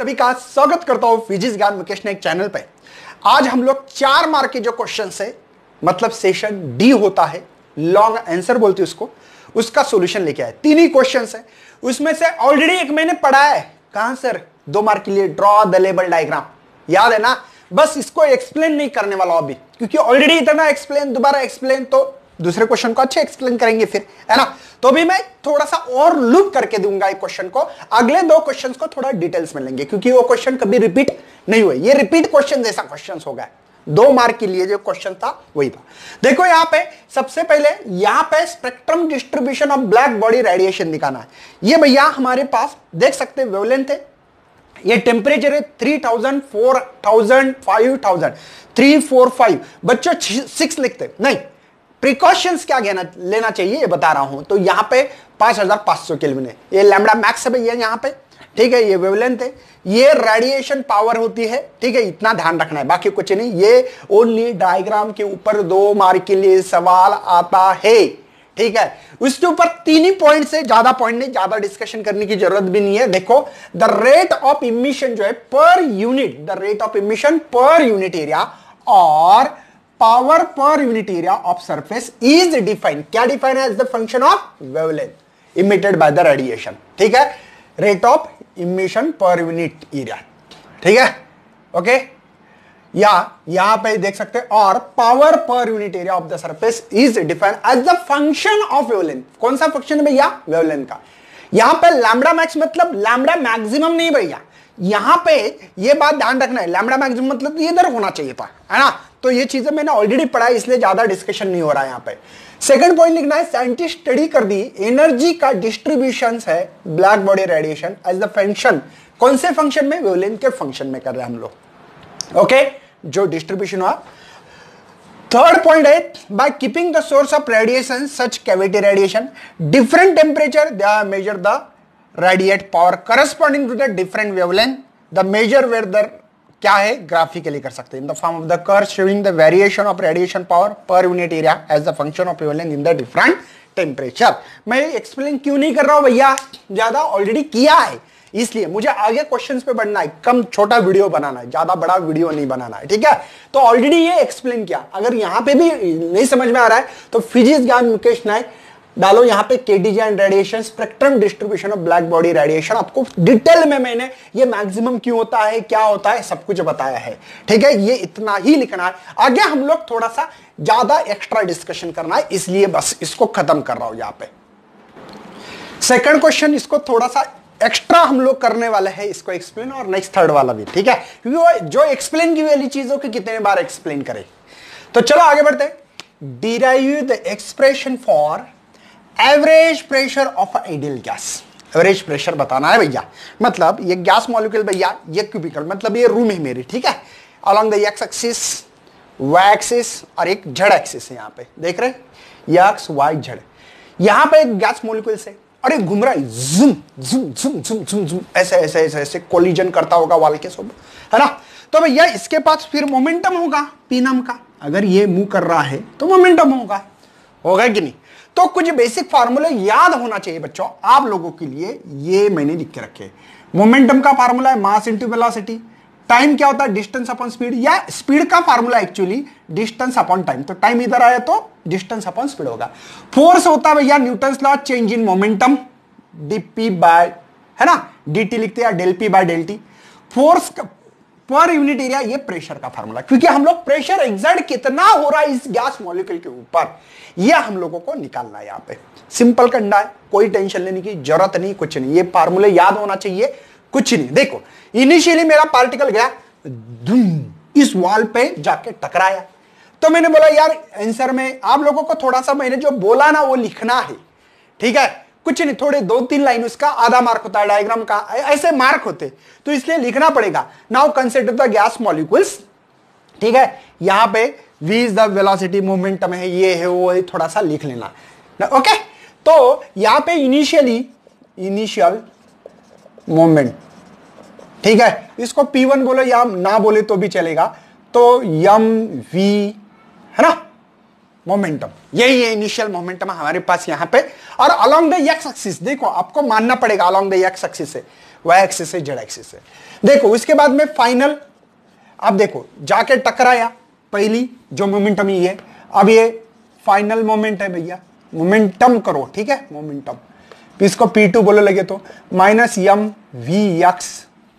सभी का स्वागत करता हूं फिजिक्स ज्ञान मुकेश ने एक चैनल पे आज हम लोग चार मार्क के जो क्वेश्चन है मतलब सेशन डी होता है लॉन्ग आंसर बोलती उसको उसका सॉल्यूशन लेके आए तीन ही क्वेश्चन है उसमें से ऑलरेडी एक मैंने पढ़ा है कहां सर दो मार्क के लिए ड्रॉ द लेबल डायग्राम याद है ना बस इसको एक्सप्लेन नहीं करने वाला अभी क्योंकि ऑलरेडी इतना एक्सप्लेन दोबारा एक्सप्लेन तो दूसरे क्वेश्चन को अच्छे एक्सप्लेन करेंगे फिर है ना तो भी मैं थोड़ा सा और लुक करके दूंगा एक क्वेश्चन को अगले दो क्वेश्चंस को थोड़ा डिटेल्स में लेंगे क्योंकि वो क्वेश्चन कभी रिपीट नहीं हुए ये रिपीट क्वेश्चन जैसा क्वेश्चन होगा दो मार्क के लिए जो क्वेश्चन था वही था देखो यहां पे सबसे पहले यहां पे spectrum distribution of black body radiation निकालना है ये भैया हमारे पास देख सकते वेवलेंथ है ये टेम्परेचर है three thousand four thousand five thousand three four five बच्चों सिक्स लिखते नहीं प्रिकॉशंस क्या लेना लेना चाहिए ये बता रहा हूं तो यहाँ पे पांच हजार पांच सौ केल्विन है ये लैमडा मैक्स है भैया यहाँ पे ठीक है ये वेवलेंथ है ये रेडिएशन पावर होती है ठीक है इतना ध्यान रखना है बाकी कुछ नहीं ये ओनली डायग्राम के ऊपर दो मार्क के लिए सवाल आता है ठीक है उसके ऊपर तीन ही पॉइंट से ज्यादा पॉइंट नहीं ज्यादा डिस्कशन करने की जरूरत भी नहीं है देखो द रेट ऑफ इमिशन जो है per unit the rate of emission per unit area और power per unit area of surface is defined क्या define as the function of wavelength emitted by the radiation ठीक है rate of emission per unit area ठीक है okay या यहां पे देख सकते हैं और power per unit area of the surface is define as the function of wavelength कौन सा फंक्शन है भैया वेवलेंथ का यहां पर लैमडा मैक्स मतलब लैमडा मैक्सिमम नहीं भैया यहां पे ये बात ध्यान रखना है लैमडा मैक्सिमम मतलब ये इधर होना चाहिए था है ना तो ये चीजें मैंने ऑलरेडी पढ़ा इसलिए ज्यादा डिस्कशन नहीं हो रहा है यहाँ पे सेकंड पॉइंट लिखना है साइंटिस्ट स्टडी कर दी एनर्जी का डिस्ट्रीब्यूशन है black body radiation as the function कौन से फंक्शन में वेवलेंथ के फंक्शन में कर रहे हैं हम लोग ओके जो डिस्ट्रीब्यूशन हुआ थर्ड पॉइंट है by keeping the source of radiation such cavity radiation different temperature they are measure the radiate power corresponding to the different wavelength the measure where the क्या है ग्राफिकली कर सकते हैं in the form of the कर showing the variation of radiation power per unit area as the function of wavelength in the different temperature मैं explain क्यों नहीं कर रहा हूं भैया ज्यादा ऑलरेडी किया है इसलिए मुझे आगे क्वेश्चंस पे बढ़ना है कम छोटा वीडियो बनाना है ज्यादा बड़ा वीडियो नहीं बनाना है ठीक है तो ऑलरेडी ये एक्सप्लेन किया अगर यहां पे भी नहीं समझ में आ रहा है तो फिजिक्स ज्ञान मुकेश नायक डालो यहां पे केडीजे and radiation spectrum distribution of black body radiation आपको डिटेल में मैंने ये मैक्सिमम क्यों होता है क्या होता है सब कुछ बताया है ठीक है ये इतना ही लिखना है आगे हम लोग थोड़ा सा ज्यादा एक्स्ट्रा डिस्कशन करना है इसलिए बस इसको खत्म कर रहा हूं यहां पर सेकेंड क्वेश्चन इसको थोड़ा सा एक्स्ट्रा हम लोग करने वाले हैं इसको एक्सप्लेन और नेक्स्ट थर्ड वाला भी ठीक है क्योंकि जो एक्सप्लेन की वाली चीजों की कितने बार एक्सप्लेन करें तो चलो आगे बढ़ते हैं derive the expression for average pressure of ideal gas average pressure बताना है भैया मतलब ये गैस मॉलिक्यूल भैया ये क्यूबिकल मतलब ये रूम है मेरी ठीक है along the x axis y axis और एक जड़ एक्सिस है यहाँ पे देख रहे यक्स वाई जड़ यहाँ पे एक गैस मॉलिक्यूल से और एक घुमरा रहा है जुम जुम जुम जुम जुम जुम ऐसे ऐसे ऐसे ऐसे कोलिजन करता होगा वाल के सब है ना तो भैया इसके पास फिर मोमेंटम होगा पीनम का अगर ये मूव कर रहा है तो मोमेंटम होगा होगा कि नहीं तो कुछ बेसिक फार्मूले याद होना चाहिए बच्चों आप लोगों के लिए ये मैंने लिख के रखे मोमेंटम का फार्मूला है मास इंटू वेलोसिटी टाइम क्या होता है डिस्टेंस अपॉन स्पीड या स्पीड का formula actually distance upon time तो टाइम इधर आया तो डिस्टेंस अपॉन स्पीड होगा फोर्स होता है भैया Newton law change in momentum dp by है ना डीटी लिखते हैं del p by del t force per unit area ये प्रेशर का फॉर्मूला क्योंकि हम लोग प्रेशर एग्जर्ट कितना हो रहा है इस गैस मॉलिक्यूल के ऊपर ये हम लोगों को निकालना है यहाँ पे सिंपल करना है कोई टेंशन लेने की जरूरत नहीं कुछ नहीं ये फार्मूले याद होना चाहिए कुछ नहीं देखो इनिशियली मेरा पार्टिकल गया इस वॉल पे जाके टकराया तो मैंने बोला यार आंसर में आप लोगों को थोड़ा सा मैंने जो बोला ना वो लिखना है ठीक है कुछ नहीं थोड़े दो तीन लाइन उसका आधा मार्क होता है डायग्राम का ऐसे मार्क होते तो इसलिए लिखना पड़ेगा now consider the gas molecules ठीक है यहां पे v is the velocity momentum है ये है वो है थोड़ा सा लिख लेना ओके तो यहां पे इनिशियली इनिशियल मोमेंट ठीक है इसको पी वन बोलो या ना बोले तो भी चलेगा तो यम वी है ना मोमेंटम यही है इनिशियल मोमेंटम हमारे पास यहां पे और अलोंग द एक्स एक्सिस देखो आपको मानना पड़ेगा अलोंग द एक्स एक्सिस से वाई एक्सिस से जेड एक्सिस से देखो उसके बाद में फाइनल अब देखो जाके टकराया पहली जो मोमेंटम ये है अब ये फाइनल मोमेंट है भैया मोमेंटम करो ठीक है मोमेंटम इसको पी टू बोले लगे तो माइनस यम वी एक्स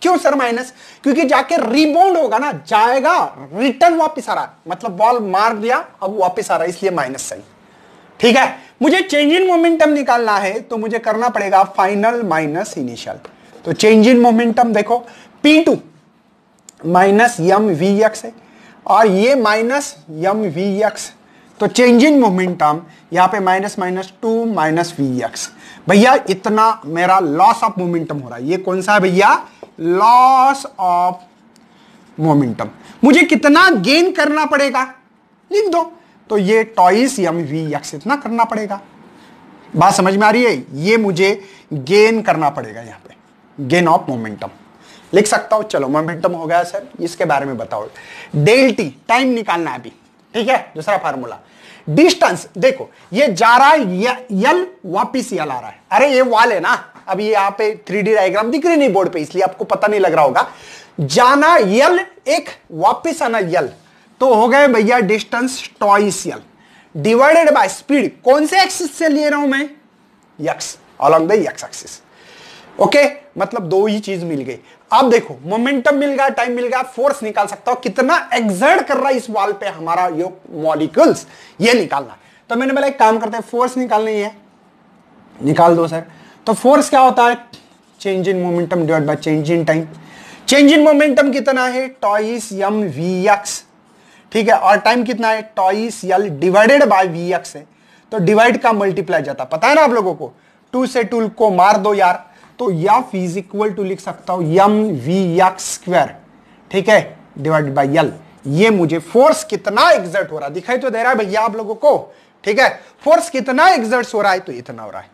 क्यों सर माइनस क्योंकि जाके रिबाउंड होगा ना जाएगा रिटर्न वापस आ रहा है मतलब बॉल मार दिया अब वापस आ रहा है इसलिए माइनस साइन ठीक है मुझे चेंज इन मोमेंटम निकालना है तो मुझे करना पड़ेगा फाइनल माइनस इनिशियल तो चेंज इन मोमेंटम देखो p two minus m v x है और ये माइनस यम वी एक्स तो चेंज इन मोमेंटम यहां पे minus minus two minus v x भैया इतना मेरा लॉस ऑफ मोमेंटम हो रहा है ये कौन सा है भैया लॉस ऑफ मोमेंटम मुझे कितना गेन करना पड़ेगा लिख दो तो ये टॉइस एम वी एक्स इतना करना पड़ेगा बात समझ में आ रही है ये मुझे गेन करना पड़ेगा यहां पे गेन ऑफ मोमेंटम लिख सकता हूं चलो मोमेंटम हो गया सर इसके बारे में बताओ डेल्टी टाइम निकालना है अभी ठीक है दूसरा फार्मूला डिस्टेंस देखो ये जा रहा है यल वापिस यल आ रहा है अरे ये वाल है ना अब ये यहाँ पे थ्री डी डायग्राम दिख रही नहीं बोर्ड पे इसलिए आपको पता नहीं लग रहा होगा जाना यल एक वापिस आना यल तो हो गए भैया distance twice l divided by speed कौन से एक्सिस से ले रहा हूं मैं x along the x axis okay मतलब दो ही चीज मिल गई अब देखो मोमेंटम मिल गया टाइम मिल गया फोर्स निकाल सकता हूं कितना एग्जर्ट कर रहा है इस वॉल पे हमारा यो मॉलिकल्स ये निकालना तो मैंने बोला एक काम करते हैं फोर्स निकालनी है निकाल दो सर तो फोर्स क्या होता है change in momentum divide by change in time change in momentum कितना है टॉइस एम वी एक्स ठीक है और टाइम कितना है twice l divided by v x है तो डिवाइड का मल्टीप्लाई जाता पता है ना आप लोगों को टू से टू को मार दो यार तो या इज इक्वल टू लिख सकता हूं यम वी स्क्वायर ठीक है डिवाइड बाय यल ये मुझे फोर्स कितना एग्जर्ट हो रहा है दिखाई तो दे रहा है भैया आप लोगों को ठीक है फोर्स कितना एग्जर्ट हो रहा है तो इतना हो रहा है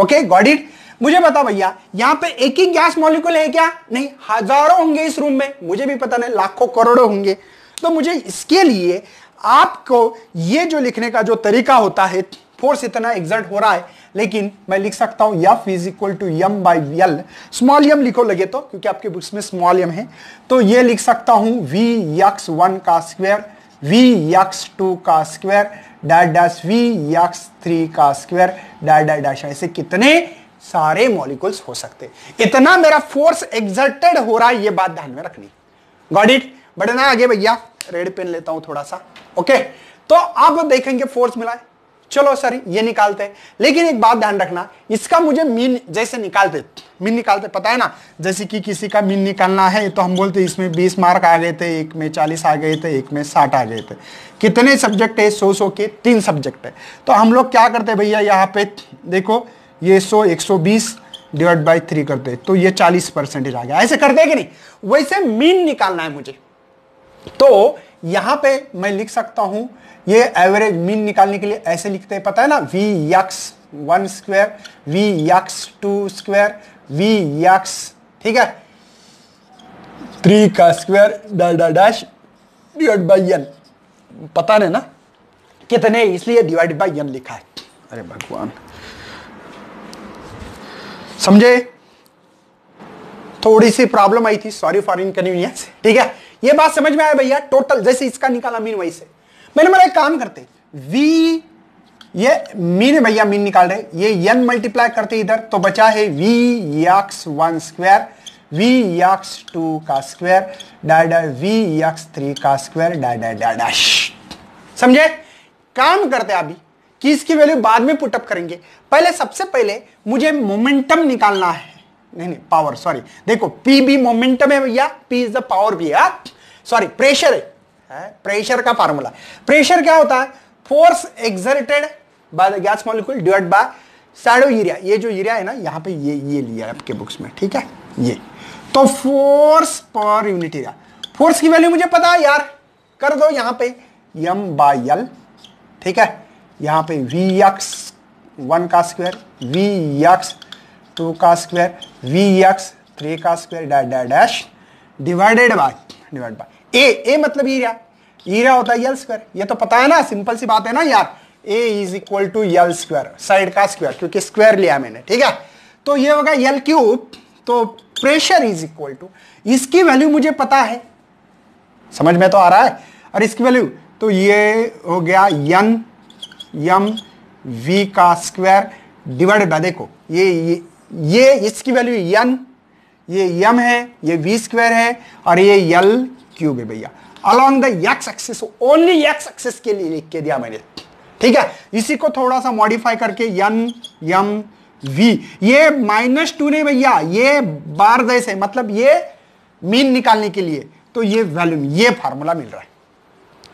ओके गॉड इट मुझे बता भैया यहां पे एक ही गैस मॉलिक्यूल है क्या नहीं हजारों होंगे इस रूम में मुझे भी पता नहीं लाखों करोड़ों होंगे तो मुझे इसके लिए आपको ये जो लिखने का जो तरीका होता है फोर्स इतना एग्जर्ट हो रहा है लेकिन मैं लिख सकता हूं f is equal to m by l small m लिखो लगे तो क्योंकि आपके बुक्स में स्मॉल यम है तो ये लिख सकता हूं वी यक्स वन का स्क्वायर वी यक्स टू का square dot dash v x three का स्क्वायर डैट डैट डैश ऐसे कितने सारे मॉलिकुल्स हो सकते इतना मेरा फोर्स एग्जर्टेड हो रहा है ये बात ध्यान में रखनी गॉड इट बढ़ना आगे भैया रेड पेन लेता हूं थोड़ा सा ओके तो आप देखेंगे फोर्स मिला है चलो सर ये निकालते हैं लेकिन एक बात ध्यान रखना इसका मुझे मीन जैसे निकालते मीन निकालते पता है ना जैसे कि किसी का मीन निकालना है तो हम बोलते इसमें 20 मार्क आ गए थे एक में 40 आ गए थे एक में 60 आ गए थे कितने सब्जेक्ट है सौ सौ के तीन सब्जेक्ट है तो हम लोग क्या करते भैया यहाँ पे देखो ये सौ एक सौ बीस डिवाइड बाई थ्री करते तो ये चालीस परसेंटेज आ गया ऐसे करते कि नहीं वैसे मीन निकालना है मुझे तो यहां पे मैं लिख सकता हूं ये एवरेज मीन निकालने के लिए ऐसे लिखते हैं पता है ना v x one square v x two square v x ठीक है थ्री का स्क्वायर डा डैश डिवाइड बाई एन पता नहीं ना कितने इसलिए डिवाइड बाई एन लिखा है अरे भगवान समझे थोड़ी सी प्रॉब्लम आई थी सॉरी फॉर इनकन्वीनियंस ठीक है ये बात समझ में आया भैया टोटल जैसे इसका निकाला मीन वैसे मैंने मेरा एक काम करते वी ये मीन भैया मीन निकाल रहे ये यन मल्टीप्लाई करते इधर तो बचा है v x one square v x two का स्क्वायर डाडा वी यक्स थ्री का स्क्वायर डाडा डाडा समझे काम करते अभी कि इसकी वैल्यू बाद में पुटअप करेंगे पहले सबसे पहले मुझे मोमेंटम निकालना है नहीं नहीं पावर सॉरी देखो पी भी मोमेंटम है भैया पी इज द पावर भी है सॉरी प्रेशर है है प्रेशर का फार्मूला प्रेशर क्या होता है force exerted by the gas molecule divide by shadow area ये जो एरिया है ना यहाँ पे ये ये लिया है आपके बुक्स में ठीक है ये तो force per unit area force की वैल्यू मुझे पता है यार कर दो यहाँ पे यम बाय एल ठीक है यहाँ पे वी एक्स वन का स्क्वायर वी एक्स टू का स्क्वायर वी एक्स थ्री का square dash divided by divide by a a मतलब ईरा ईरा होता है यल स्क्वायर ये तो पता है ना सिंपल सी बात है ना यार a is equal to l square side का स्क्वायर क्योंकि स्क्वायर लिया मैंने ठीक है तो ये होगा यल क्यूब तो प्रेशर इज इक्वल टू इसकी वैल्यू मुझे पता है समझ में तो आ रहा है और इसकी वैल्यू तो ये हो गया यन यम वी का स्क्वायर डिवाइडेड बाय देखो ये ये, ये इसकी वैल्यू यन ये यम है ये वी स्क्वायर है और ये यल क्यूब है भैया along the x axis only x axis के लिए लिख के दिया मैंने ठीक है इसी को थोड़ा सा मॉडिफाई करके यन यम वी ये माइनस टू नहीं भैया ये बार जैसे मतलब ये मीन निकालने के लिए तो ये वैल्यूम ये फार्मूला मिल रहा है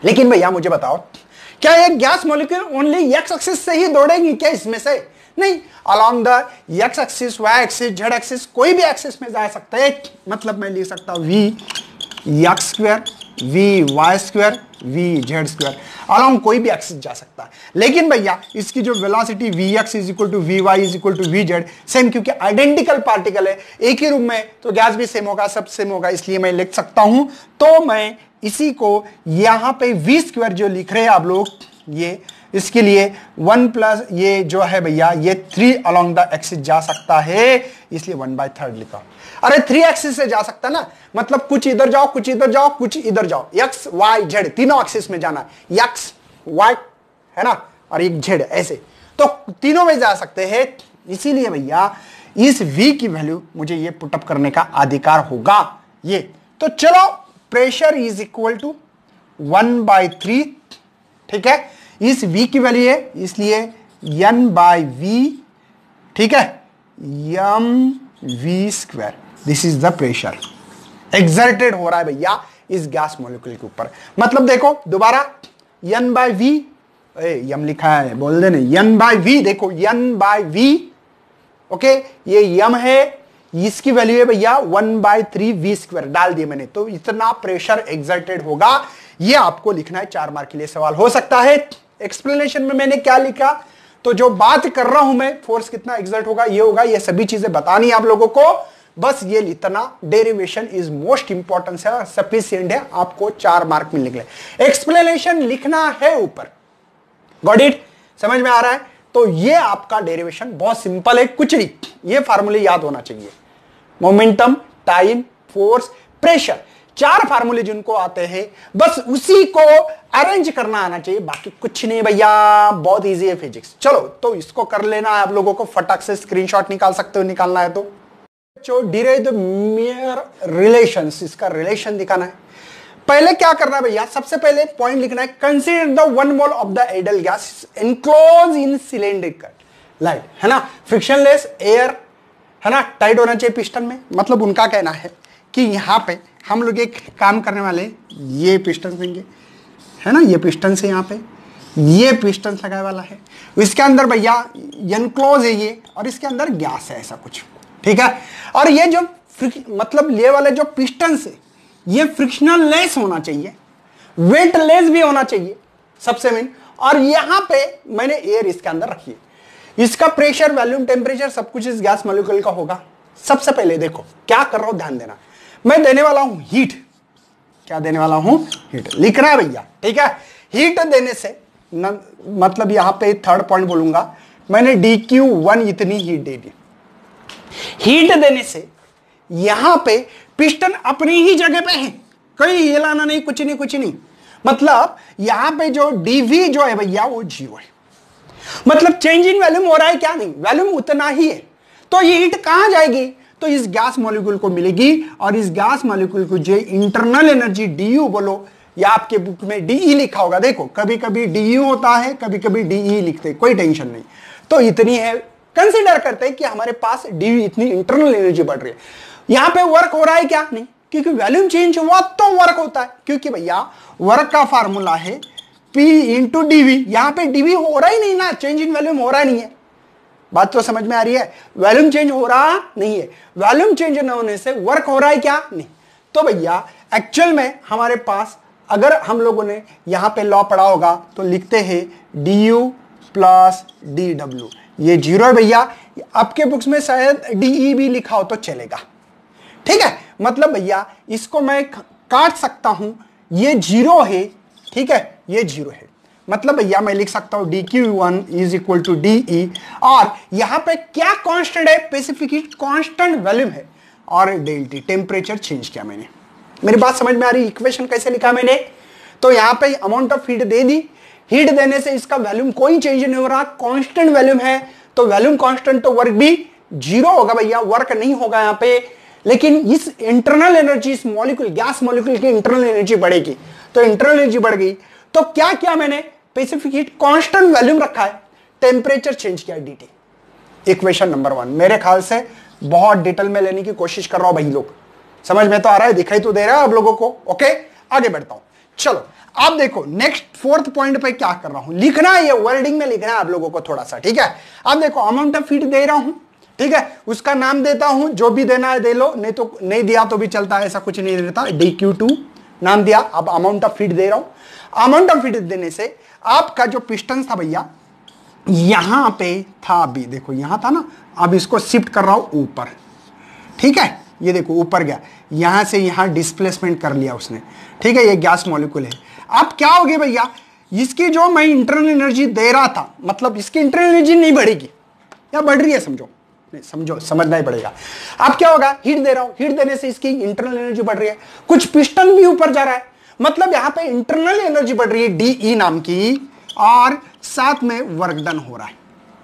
लेकिन भैया मुझे बताओ क्या ये gas molecule only x axis से ही दौड़ेगी क्या इसमें से नहीं along the x axis y axis z axis कोई भी एक्सिस में जा सकता है मतलब मैं लिख सकता हूं we X square V Y square V Z square along कोई भी एक्सिस जा सकता है लेकिन भैया इसकी जो velocity V X is equal to V Y is equal to V Z same क्योंकि आइडेंटिकल पार्टिकल है एक ही रूम में तो गैस भी सेम होगा सब सेम होगा इसलिए मैं लिख सकता हूं तो मैं इसी को यहां पे वी स्क्वायर जो लिख रहे हैं आप लोग ये इसके लिए वन प्लस ये जो है भैया ये थ्री अलोंग द एक्सिस जा सकता है इसलिए वन बाय थर्ड लिखा अरे थ्री एक्सिस से जा सकता ना मतलब कुछ इधर जाओ कुछ इधर जाओ कुछ इधर जाओ एक्स वाई जेड तीनों एक्सिस में जाना यक्स वाई है ना और एक जेड ऐसे तो तीनों में जा सकते हैं इसीलिए भैया इस v की वैल्यू मुझे ये पुटअप करने का अधिकार होगा ये तो चलो pressure is equal to one by three ठीक है इस v की वैल्यू है इसलिए n बाय वी ठीक है M V square this is the pressure exerted हो रहा है भैया इस गैस मोलिकुल के ऊपर मतलब देखो दोबारा n by V A M लिखा है बोल देने यन बाय वी देखो यन बाय वी ओके ये यम है इसकी वैल्यू है भैया one by three V square डाल दिए मैंने तो इतना प्रेशर एग्जर्टेड होगा ये आपको लिखना है चार मार्क के लिए सवाल हो सकता है एक्सप्लेनेशन में मैंने क्या लिखा तो जो बात कर रहा हूं मैं फोर्स कितना एग्जर्ट होगा ये होगा ये सभी चीजें बतानी आप लोगों को बस ये इतना डेरिवेशन इज मोस्ट इंपॉर्टेंट है सफिशियंट है आपको चार मार्क मिलने के लिए एक्सप्लेनेशन लिखना है ऊपर गॉड इट समझ में आ रहा है तो ये आपका डेरिवेशन बहुत सिंपल है कुछ नहीं ये फॉर्मूले याद होना चाहिए मोमेंटम टाइम फोर्स प्रेशर चार फार्मूले जिनको आते हैं बस उसी को अरेंज करना आना चाहिए बाकी कुछ नहीं भैया बहुत इजी है फिजिक्स चलो तो इसको कर लेना आप लोगों को फटाक से स्क्रीनशॉट निकाल सकते हो निकालना है तो बच्चों मेयर रिलेशन इसका रिलेशन दिखाना है पहले क्या करना है भैया सबसे पहले पॉइंट लिखना है consider the one mole of the ideal gas enclose in cylindrical light है ना फ्रिक्शनलेस एयर है ना टाइट होना चाहिए पिस्टन में मतलब उनका कहना है कि यहाँ पे हम लोग एक काम करने वाले ये पिस्टन देंगे है ना ये पिस्टन से यहाँ पे ये पिस्टन लगाने वाला है इसके अंदर भैया एनक्लोज है ये और इसके अंदर गैस है ऐसा कुछ ठीक है और ये जो मतलब ये वाले जो पिस्टन से ये फ्रिक्शनल लेस होना चाहिए वेट लेस भी होना चाहिए सबसे मेन और यहां पे मैंने एयर इसके अंदर रखी है इसका प्रेशर वैल्यूम टेम्परेचर सब कुछ इस गैस मॉलिक्यूल का होगा सबसे पहले देखो क्या कर रहा हूं ध्यान देना मैं देने वाला हूं हीट क्या देने वाला हूं हीट लिखना है भैया ठीक है हीट देने से न, मतलब यहां पे थर्ड पॉइंट बोलूंगा मैंने डी क्यू वन इतनी हीट दे दी हीट देने से यहां पे पिस्टन अपनी ही जगह पे है कहीं हिलाना नहीं कुछ नहीं कुछ नहीं मतलब यहां पे जो डीवी जो है भैया वो जीरो है मतलब चेंज इन वैल्यूम हो रहा है क्या नहीं वैल्यूम उतना ही है तो ये हीट कहां जाएगी तो इस गैस मॉलिक्यूल को मिलेगी और इस गैस मॉलिक्यूल को जो इंटरनल एनर्जी डी बोलो या आपके बुक में डी लिखा होगा देखो कभी कभी डी होता है कभी कभी डी लिखते कोई टेंशन नहीं तो इतनी है कंसिडर करते हैं कि हमारे पास डी इतनी इंटरनल एनर्जी बढ़ रही है यहां पे वर्क हो रहा है क्या नहीं क्योंकि वैल्यूम चेंज हुआ तो वर्क होता है क्योंकि भैया वर्क का फॉर्मूला है पी इंटू डीवी यहां पे डीवी हो रहा ही नहीं ना चेंज इन वैल्यूम हो रहा नहीं है बात तो समझ में आ रही है वॉल्यूम चेंज हो रहा नहीं है वॉल्यूम चेंज न होने से वर्क हो रहा है क्या नहीं तो भैया एक्चुअल में हमारे पास अगर हम लोगों ने यहां पे लॉ पढ़ा होगा तो लिखते हैं D U plus D W ये जीरो है भैया आपके बुक्स में शायद डी e भी लिखा हो तो चलेगा ठीक है मतलब भैया इसको मैं काट सकता हूं ये जीरो है ठीक है ये जीरो है मतलब भैया मैं लिख सकता हूं D Q one is equal to D E और यहां पे क्या कांस्टेंट है पेसिफिक कांस्टेंट वैल्यूम है और डेल्टी टेम्परेचर चेंज किया मैंने मेरी बात समझ में आ रही इक्वेशन कैसे लिखा मैंने तो यहां पे अमाउंट ऑफ हीट दे दी हीट देने से इसका वैल्यूम कोई चेंज नहीं हो रहा कॉन्स्टेंट वैल्यूम है तो वैल्यूम कॉन्स्टेंट तो वर्क भी जीरो होगा भैया वर्क नहीं होगा यहां पे लेकिन इस इंटरनल एनर्जी इस मॉलिक्यूल गैस मॉलिक्यूल की इंटरनल एनर्जी बढ़ेगी तो इंटरनल एनर्जी बढ़ गई तो क्या किया मैंने स्पेसिफिक हीट कांस्टेंट वैल्यूम रखा है टेम्परेचर चेंज किया है डी इक्वेशन नंबर वन मेरे ख्याल से बहुत डिटेल में लेने की कोशिश कर रहा हूं भाई लोग समझ में तो आ रहा है दिखाई तो दे रहा है आप लोगों को ओके आगे बढ़ता हूं चलो आप देखो नेक्स्ट फोर्थ पॉइंट पे क्या कर रहा हूं लिखना है ये वर्डिंग में लिखना है आप लोगों को थोड़ा सा ठीक है आप देखो अमाउंट ऑफ फीट दे रहा हूं ठीक है उसका नाम देता हूं जो भी देना है दे लो नहीं तो नहीं दिया तो भी चलता है ऐसा कुछ नहीं रहता डी क्यू टू नाम दिया अब अमाउंट ऑफ फीट दे रहा हूं अमाउंट ऑफ फीट देने से आपका जो पिस्टन था भैया यहां पे था अभी देखो यहां था ना अब इसको शिफ्ट कर रहा हूं ऊपर ठीक है ये देखो ऊपर गया यहां से यहां डिस्प्लेसमेंट कर लिया उसने ठीक है ये गैस मॉलिक्यूल है अब क्या हो गया भैया इसकी जो मैं इंटरनल एनर्जी दे रहा था मतलब इसकी इंटरनल एनर्जी नहीं बढ़ेगी या बढ़ रही है समझो नहीं समझो समझना ही पड़ेगा अब क्या होगा हीट दे रहा हूं हीट देने से इसकी इंटरनल एनर्जी बढ़ रही है कुछ पिस्टन भी ऊपर जा रहा है मतलब यहां पे इंटरनल एनर्जी बढ़ रही है डी ई e नाम की और साथ में वर्क डन हो रहा है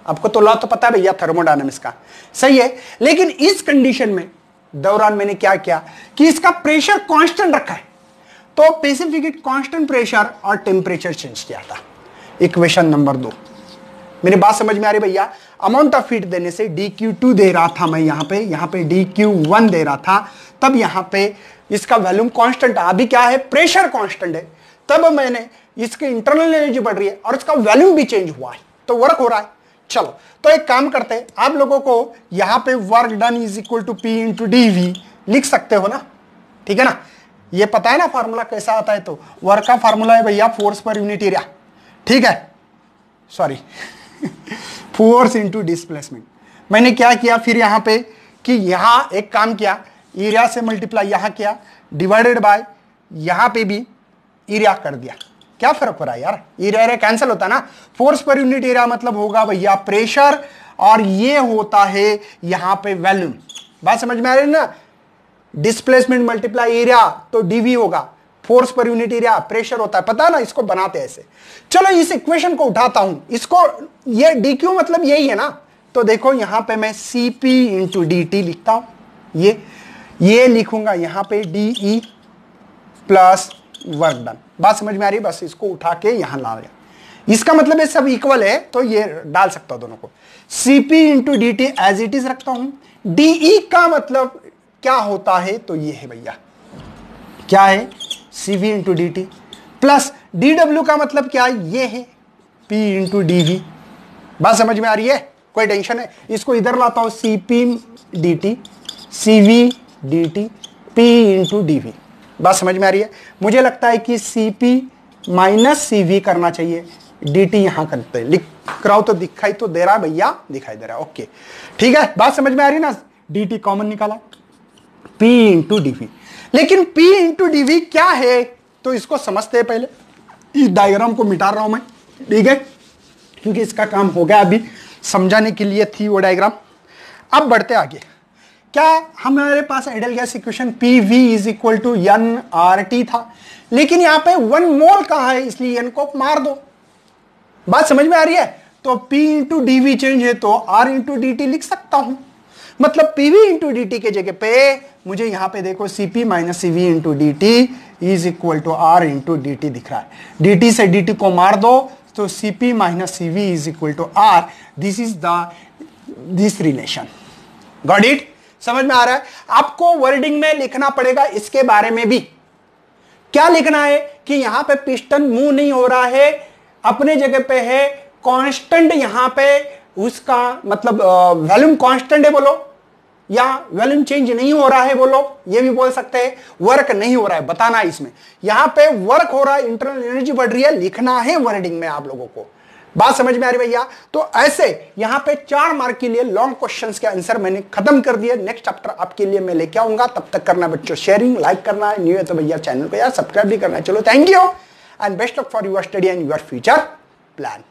आपको तो लॉ तो पता है भैया थर्मोडाइनमिक्स का सही है लेकिन इस कंडीशन में दौरान मैंने क्या किया कि इसका प्रेशर कांस्टेंट रखा है तो पेसिफिक कांस्टेंट प्रेशर और टेम्परेचर चेंज किया था इक्वेशन नंबर दो मेरी बात समझ में आ रही भैया अमाउंट ऑफ फीट देने से डी क्यू टू दे रहा था मैं यहाँ पे यहाँ पे डी क्यू वन दे रहा था तब यहाँ पे इसका वैल्यूम कांस्टेंट है अभी क्या है प्रेशर कांस्टेंट है तब मैंने इसकी इंटरनल एनर्जी बढ़ रही है और इसका वैल्यूम भी चेंज हुआ है तो वर्क हो रहा है चलो तो एक काम करते हैं आप लोगों को यहाँ पे work done is equal to P into D V लिख सकते हो ना ठीक है ना ये पता है ना फार्मूला कैसा आता है तो वर्क का फार्मूला है भैया फोर्स पर यूनिट एरिया ठीक है सॉरी फोर्स इनटू डिस्प्लेसमेंट मैंने क्या किया फिर यहाँ पे कि यहाँ एक काम किया एरिया से मल्टीप्लाई यहाँ किया डिवाइडेड बाय यहाँ पे भी एरिया कर दिया क्या फर्क पड़ा यार एरिया एरिया कैंसिल होता ना फोर्स पर यूनिट एरिया मतलब होगा भैया प्रेशर और ये होता है यहाँ पे वैल्यूम बात समझ में आ रही है ना डिस्प्लेसमेंट मल्टीप्लाई एरिया तो डीवी होगा force per unit area pressure होता है पता है ना इसको बनाते ऐसे चलो इस इक्वेशन को उठाता हूं इसको ये डी क्यू मतलब यही है ना तो देखो यहां पे मैं C P into D T लिखता हूं ये ये लिखूंगा यहां पे D E plus work done बात समझ में आ रही है बस इसको उठा के यहां ला लिया इसका मतलब ये सब इक्वल है तो ये डाल सकता हूं दोनों को C P into D T as it is रखता हूं डी ई e का मतलब क्या होता है तो ये है भैया क्या है C V into D T plus D W का मतलब क्या ये है पी इंटू डी वी बात समझ में आ रही है कोई टेंशन है इसको इधर लाता हूँ C P D T C V D T P into D V बात समझ में आ रही है मुझे लगता है कि C P minus C V करना चाहिए डी टी यहाँ करते हैं लिख कराओ तो दिखाई तो दे रहा है भैया दिखाई दे रहा है ओके ठीक है बात समझ में आ रही है ना डी टी कॉमन निकाला पी इंटू डी वी लेकिन P इंटू डी क्या है तो इसको समझते हैं पहले इस डायग्राम को मिटा रहा हूं मैं ठीक है क्योंकि इसका काम हो गया अभी समझाने के लिए थी वो डायग्राम अब बढ़ते आगे क्या हमारे पास ideal gas equation P V is equal to N R T था लेकिन यहां पे वन मोल कहा है इसलिए एन को मार दो बात समझ में आ रही है तो P into D V change है तो आर इंटू डी टी लिख सकता हूं मतलब P V into D T के जगह पे मुझे यहाँ पे देखो C P minus C V into D T is equal to R into D T दिख रहा है डी टी से डी टी को मार दो तो C P minus C V is equal to R this is the this relation got it समझ में आ रहा है आपको वर्डिंग में लिखना पड़ेगा इसके बारे में भी क्या लिखना है कि यहां पे पिस्टन मूव नहीं हो रहा है अपने जगह पे है कांस्टेंट यहां पे उसका मतलब वॉल्यूम कांस्टेंट है बोलो या वॉल्यूम चेंज नहीं हो रहा है बोलो ये भी बोल सकते हैं वर्क नहीं हो रहा है बताना है इसमें यहां पे वर्क हो रहा है इंटरनल एनर्जी बढ़ रही है लिखना है वर्डिंग में आप लोगों को बात समझ में आ रही भैया तो ऐसे यहां पे चार मार्क के लिए लॉन्ग क्वेश्चंस के आंसर मैंने खत्म कर दिए नेक्स्ट चैप्टर आपके लिए मैं लेके आऊंगा तब तक करना बच्चों शेयरिंग लाइक करना न्यू है तो भैया चैनल को यार सब्सक्राइब भी करना चलो thank you and best of for your study and your future plan